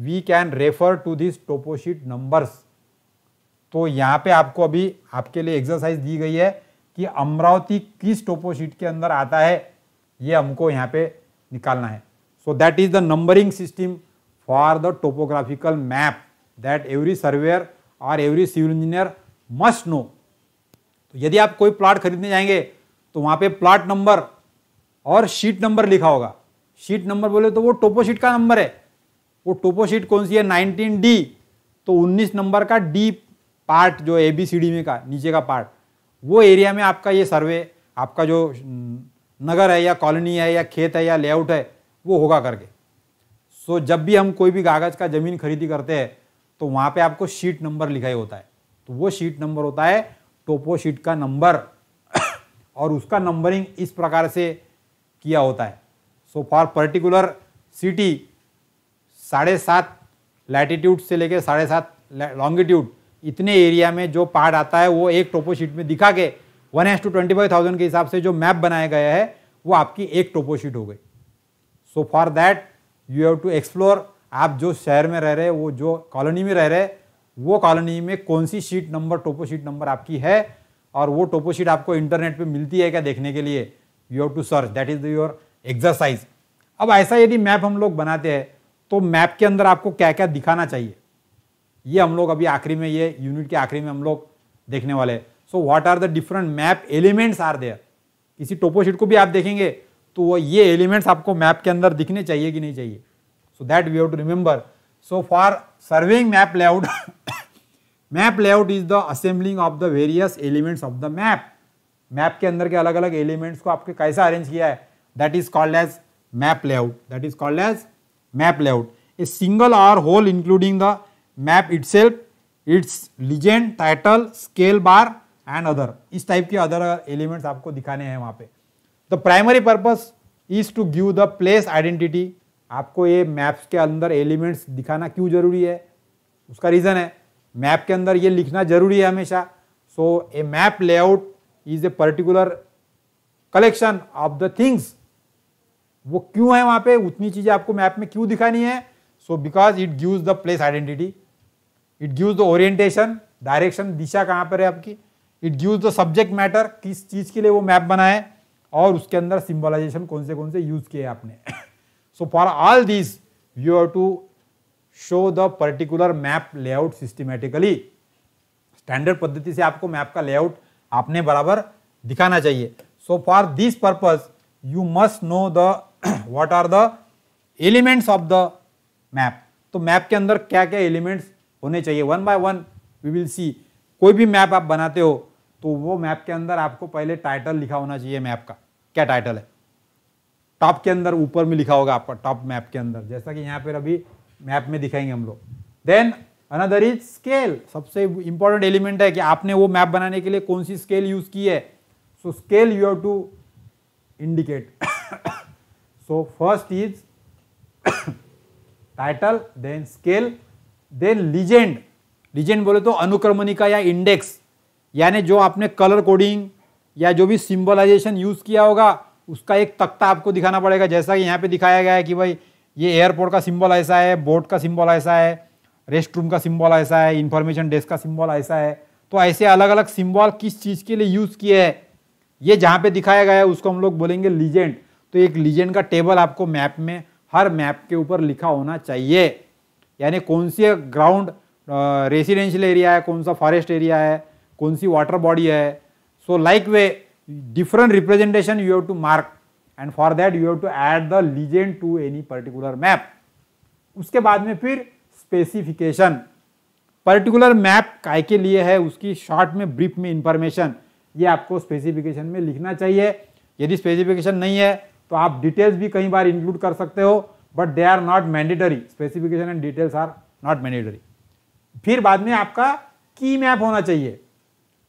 we can refer to this topo sheet numbers तो यहाँ पे आपको अभी आपके लिए एक्सरसाइज दी गई है कि अमरावती किस टोपोशीट के अंदर आता है ये हमको यहाँ पे निकालना है so that is the numbering system for the topographical map that every surveyor और every civil engineer must know तो यदि आप कोई प्लाट खरीदने जाएंगे तो वहाँ पे प्लाट नंबर और शीट नंबर लिखा होगा शीट नंबर बोले तो वो टोपोशीट का नंबर है वो टोपोशीट कौन सी है नाइनटीन डी तो उन्नीस नंबर का डी पार्ट जो ए बी सी डी में का नीचे का पार्ट वो एरिया में आपका ये सर्वे आपका जो नगर है या कॉलोनी है या खेत है या लेआउट है वो होगा करके सो जब भी हम कोई भी कागज़ का ज़मीन खरीदी करते हैं तो वहाँ पे आपको शीट नंबर लिखा ही होता है तो वो शीट नंबर होता है टोपो शीट का नंबर और उसका नंबरिंग इस प्रकार से किया होता है सो फॉर पर्टिकुलर सिटी साढ़े सात लैटिट्यूड से लेकर साढ़े सात लॉन्गिट्यूड इतने एरिया में जो पार्ट आता है वो एक टोपोशीट में दिखा के one is to twenty five thousand के हिसाब से जो मैप बनाया गया है वो आपकी एक टोपोशीट हो गई so for that you have to explore आप जो शहर में रह रहे वो जो कॉलोनी में रह रहे वो कॉलोनी में कौन सी शीट नंबर टोपोशीट नंबर आपकी है और वो टोपोशीट आपको इंटरनेट पर मिलती है क्या देखने के लिए you have to search that is your exercise अब ऐसा यदि मैप हम लोग बनाते हैं तो मैप के अंदर आपको क्या क्या दिखाना चाहिए ये हम लोग अभी आखिरी में ये यूनिट के आखिरी में हम लोग देखने वाले हैं so what are the different map elements are there किसी टोपोशीट को भी आप देखेंगे तो वो ये एलिमेंट्स आपको मैप के अंदर दिखने चाहिए कि नहीं चाहिए so that we have to remember so for serving map layout map layout is the assembling of the various elements of the map map के अंदर के अलग अलग एलिमेंट्स को आपके कैसा अरेंज किया है that is called as map layout that is called as map layout a single और whole including the itself its legend title scale bar and other इस टाइप के अदर एलिमेंट्स आपको दिखाने हैं वहाँ पे the primary purpose is to give the place identity आपको ये मैप्स के अंदर एलिमेंट्स दिखाना क्यों जरूरी है उसका रीज़न है मैप के अंदर ये लिखना जरूरी है हमेशा so a map layout is a particular collection of the things वो क्यों है वहां पे उतनी चीजें आपको मैप में क्यों दिखानी है so because it gives the place identity it gives the orientation direction दिशा कहाँ पर है आपकी it gives the subject matter किस चीज़ के लिए वो मैप बनाए और उसके अंदर सिंबलाइजेशन कौन से कौन से यूज़ किए आपने so for all this you have to show the particular map layout systematically standard पद्धति से आपको मैप का लेआउट आपने बराबर दिखाना चाहिए so for this purpose you must know the what are the elements of the map तो map के अंदर क्या क्या एलिमेंट्स होने चाहिए one by one we will see कोई भी मैप आप बनाते हो तो वो मैप के अंदर आपको पहले टाइटल लिखा होना चाहिए मैप का क्या टाइटल है टॉप के अंदर ऊपर में लिखा होगा आपका टॉप मैप के अंदर जैसा कि यहाँ पर अभी मैप में दिखाएंगे हम लोग देन अनदर इज स्केल सबसे इंपॉर्टेंट एलिमेंट है कि आपने वो मैप बनाने के लिए कौन सी स्केल यूज की है so scale you have to indicate so first is title then scale then legend legend बोले तो अनुक्रमणिका या इंडेक्स यानी जो आपने कलर कोडिंग या जो भी सिंबलाइजेशन यूज़ किया होगा उसका एक तख्ता आपको दिखाना पड़ेगा जैसा कि यहाँ पे दिखाया गया है कि भाई ये एयरपोर्ट का सिंबल ऐसा है बोट का सिंबल ऐसा है रेस्ट रूम का सिंबल ऐसा है इंफॉर्मेशन डेस्क का सिंबल ऐसा है तो ऐसे अलग अलग सिंबल किस चीज़ के लिए यूज़ किए हैं ये जहाँ पे दिखाया गया है उसको हम लोग बोलेंगे लीजेंड तो एक लीजेंड का टेबल आपको मैप में हर मैप के ऊपर लिखा होना चाहिए यानी कौन सी ग्राउंड रेसिडेंशियल एरिया है कौन सा फॉरेस्ट एरिया है कौन सी वाटर बॉडी है so like way different representation you have to mark and for that you have to add the legend to any particular map उसके बाद में फिर स्पेसिफिकेशन पर्टिकुलर मैप काय के लिए है उसकी शॉर्ट में ब्रीफ में इंफॉर्मेशन ये आपको स्पेसिफिकेशन में लिखना चाहिए यदि स्पेसिफिकेशन नहीं है तो आप डिटेल्स भी कई बार इंक्लूड कर सकते हो but they are not mandatory specification and details are not mandatory फिर बाद में आपका की मैप होना चाहिए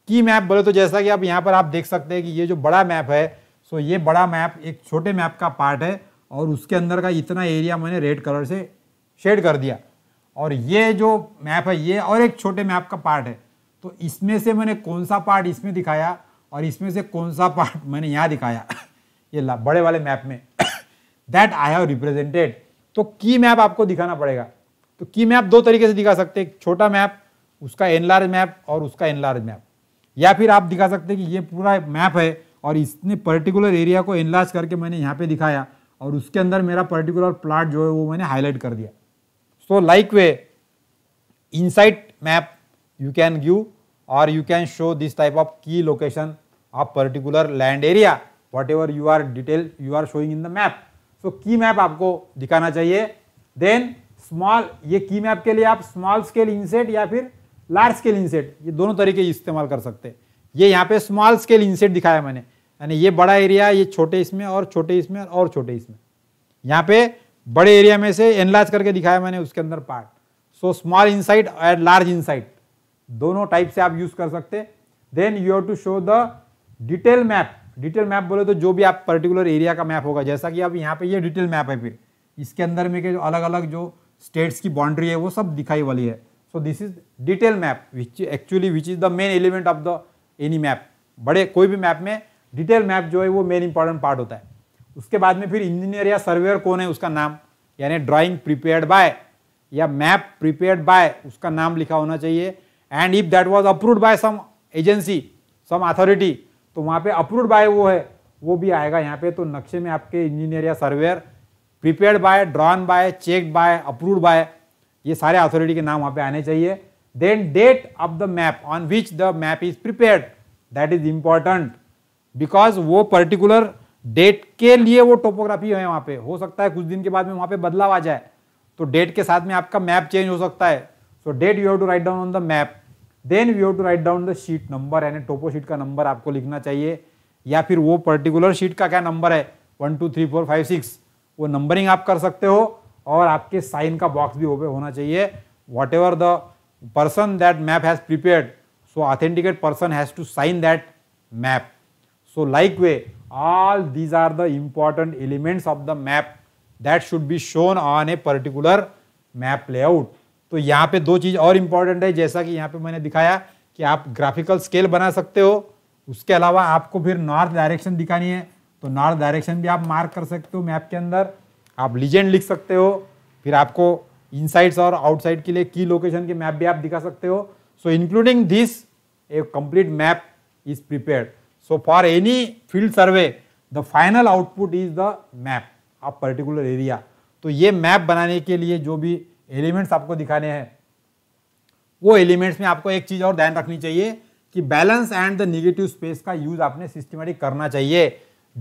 की मैप बोले तो जैसा कि आप यहाँ पर आप देख सकते हैं कि ये जो बड़ा मैप है सो ये बड़ा मैप एक छोटे मैप का पार्ट है और उसके अंदर का इतना एरिया मैंने रेड कलर से शेड कर दिया और ये जो मैप है ये और एक छोटे मैप का पार्ट है तो इसमें से मैंने कौन सा पार्ट इसमें दिखाया और इसमें से कौन सा पार्ट मैंने यहाँ दिखाया ये बड़े वाले मैप में दैट आई हैव रिप्रेजेंटेड तो की मैप आपको दिखाना पड़ेगा तो की मैप दो तरीके से दिखा सकते हैं छोटा मैप उसका एनलार्ज मैप और उसका एनलार्ज मैप या फिर आप दिखा सकते हैं कि ये पूरा मैप है और इसने पर्टिकुलर एरिया को एनलार्ज करके मैंने यहाँ पे दिखाया और उसके अंदर मेरा पर्टिकुलर प्लाट जो है वो मैंने हाईलाइट कर दिया so like way inset map you can give और you can show this type of की location of particular land area whatever you are detail you are showing in the map so key map आपको दिखाना चाहिए then small ये की map के लिए आप स्मॉल स्केल इंसेट या फिर लार्ज स्केल इंसेट ये दोनों तरीके इस्तेमाल कर सकते हैं ये यहाँ पे स्मॉल स्केल इंसेट दिखाया मैंने यानी ये बड़ा एरिया ये छोटे इसमें और छोटे इसमें और छोटे इसमें यहाँ पे बड़े एरिया में से एनलार्ज करके दिखाया मैंने उसके अंदर part so small inset and large inset दोनों टाइप से आप यूज कर सकते then you have to show the detail map detail map बोले तो जो भी आप पर्टिकुलर एरिया का मैप होगा जैसा कि अब यहाँ पे ये डिटेल मैप है फिर इसके अंदर में के अलग अलग जो स्टेट्स की बाउंड्री है वो सब दिखाई वाली है so this is detail map which actually which is the main element of the any map बड़े कोई भी मैप में डिटेल मैप जो है वो मेन इंपॉर्टेंट पार्ट होता है उसके बाद में फिर इंजीनियर या सर्वेयर कौन है उसका नाम यानी ड्राइंग प्रिपेयर्ड बाय या मैप प्रिपेयर्ड बाय उसका नाम लिखा होना चाहिए and if that was approved by some agency some authority तो वहाँ पे अप्रूव्ड बाय वो है वो भी आएगा यहाँ पे तो नक्शे में आपके इंजीनियर या surveyor prepared by drawn by check by approved by ये सारे अथॉरिटी के नाम वहाँ पे आने चाहिए then date of the map on which the map is prepared that is important because वो पर्टिकुलर डेट के लिए वो टोपोग्राफी है वहाँ पे हो सकता है कुछ दिन के बाद में वहाँ पे बदलाव आ जाए तो डेट के साथ में आपका मैप चेंज हो सकता है so date you have to write down on the map then we have to write down the sheet number यानी टोपो शीट का नंबर आपको लिखना चाहिए या फिर वो पर्टिकुलर शीट का क्या नंबर है one two three four five six वो नंबरिंग आप कर सकते हो और आपके साइन का बॉक्स भी ओपे होना चाहिए whatever the person that map has prepared so authenticate person has to sign that map so like way all these are the important elements of the map that should be shown on a particular map layout तो यहाँ पे दो चीज़ और important है जैसा कि यहाँ पे मैंने दिखाया कि आप ग्राफिकल स्केल बना सकते हो उसके अलावा आपको फिर नॉर्थ डायरेक्शन दिखानी है तो नॉर्थ डायरेक्शन भी आप मार्क कर सकते हो मैप के अंदर आप लीजेंड लिख सकते हो फिर आपको इनसाइड्स और आउटसाइड के लिए की लोकेशन के मैप भी आप दिखा सकते हो so including this a complete map is prepared so for any field survey the final output is the map of particular area तो ये मैप बनाने के लिए जो भी एलिमेंट्स आपको दिखाने हैं वो एलिमेंट्स में आपको एक चीज़ और ध्यान रखनी चाहिए कि balance and the negative space का यूज़ आपने सिस्टमेटिक करना चाहिए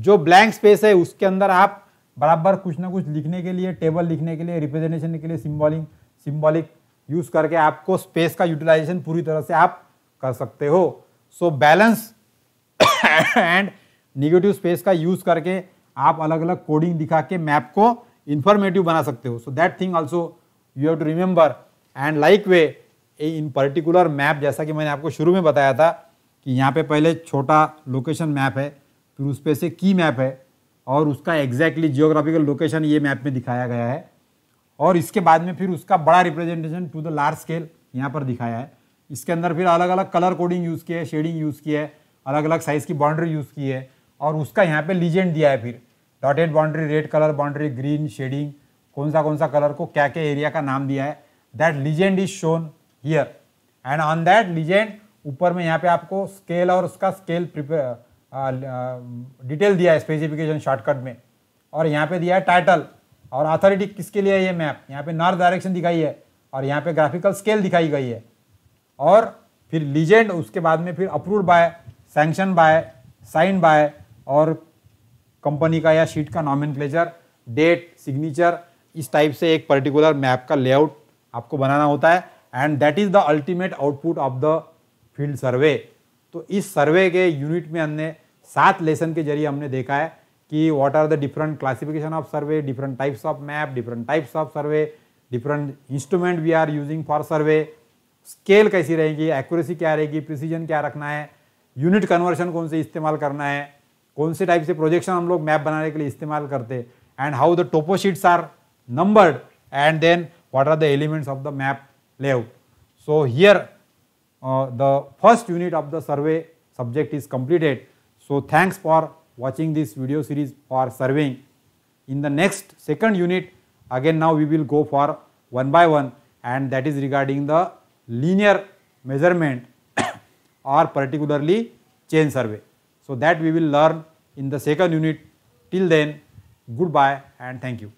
जो ब्लैंक स्पेस है उसके अंदर आप बराबर कुछ ना कुछ लिखने के लिए टेबल लिखने के लिए रिप्रेजेंटेशन के लिए सिम्बॉलिंग सिम्बॉलिक यूज़ करके आपको स्पेस का यूटिलाइजेशन पूरी तरह से आप कर सकते हो so balance and negative space का यूज़ करके आप अलग अलग कोडिंग दिखा के मैप को इन्फॉर्मेटिव बना सकते हो so that thing also you have to remember and like way in particular map जैसा कि मैंने आपको शुरू में बताया था कि यहाँ पे पहले छोटा लोकेशन मैप है फिर उस पर से की मैप है और उसका एग्जैक्टली जियोग्राफिकल लोकेशन ये मैप में दिखाया गया है और इसके बाद में फिर उसका बड़ा representation to the large scale यहाँ पर दिखाया है इसके अंदर फिर अलग अलग कलर कोडिंग यूज़ की है शेडिंग यूज़ की है अलग अलग साइज़ की बाउंड्री यूज़ की है और उसका यहाँ पे लीजेंड दिया है फिर dotted boundary red colour boundary green shading कौन सा कौन सा कलर को क्या क्या एरिया का नाम दिया है that legend is shown here and on that legend ऊपर में यहाँ पे आपको स्केल और उसका स्केल डिटेल दिया है स्पेसिफिकेशन शॉर्टकट में और यहाँ पे दिया है टाइटल और अथॉरिटी किसके लिए है ये मैप यहाँ पे नॉर्थ डायरेक्शन दिखाई है और यहाँ पे ग्राफिकल स्केल दिखाई गई है और फिर लीजेंड उसके बाद में फिर approve by sanction by sign by और कंपनी का या शीट का नॉमिन डेट सिग्नेचर इस टाइप से एक पर्टिकुलर मैप का लेआउट आपको बनाना होता है and that is the ultimate output of the field survey तो इस सर्वे के यूनिट में हमने सात लेसन के जरिए हमने देखा है कि what are the different classification of survey different types of map different types of survey different instrument we are using for survey scale कैसी रहेगी एक्यूरेसी क्या रहेगी प्रिसीजन क्या रखना है यूनिट कन्वर्शन कौन से इस्तेमाल करना है कौन से टाइप से प्रोजेक्शन हम लोग मैप बनाने के लिए इस्तेमाल करते हैं and how the topo sheets are numbered and then what are the elements of the map layout. So, here uh, the first unit of the survey subject is completed. So, thanks for watching this video series for surveying. In the next second unit again now we will go for one by one and that is regarding the linear measurement or particularly chain survey. So, that we will learn in the second unit till then goodbye and thank you.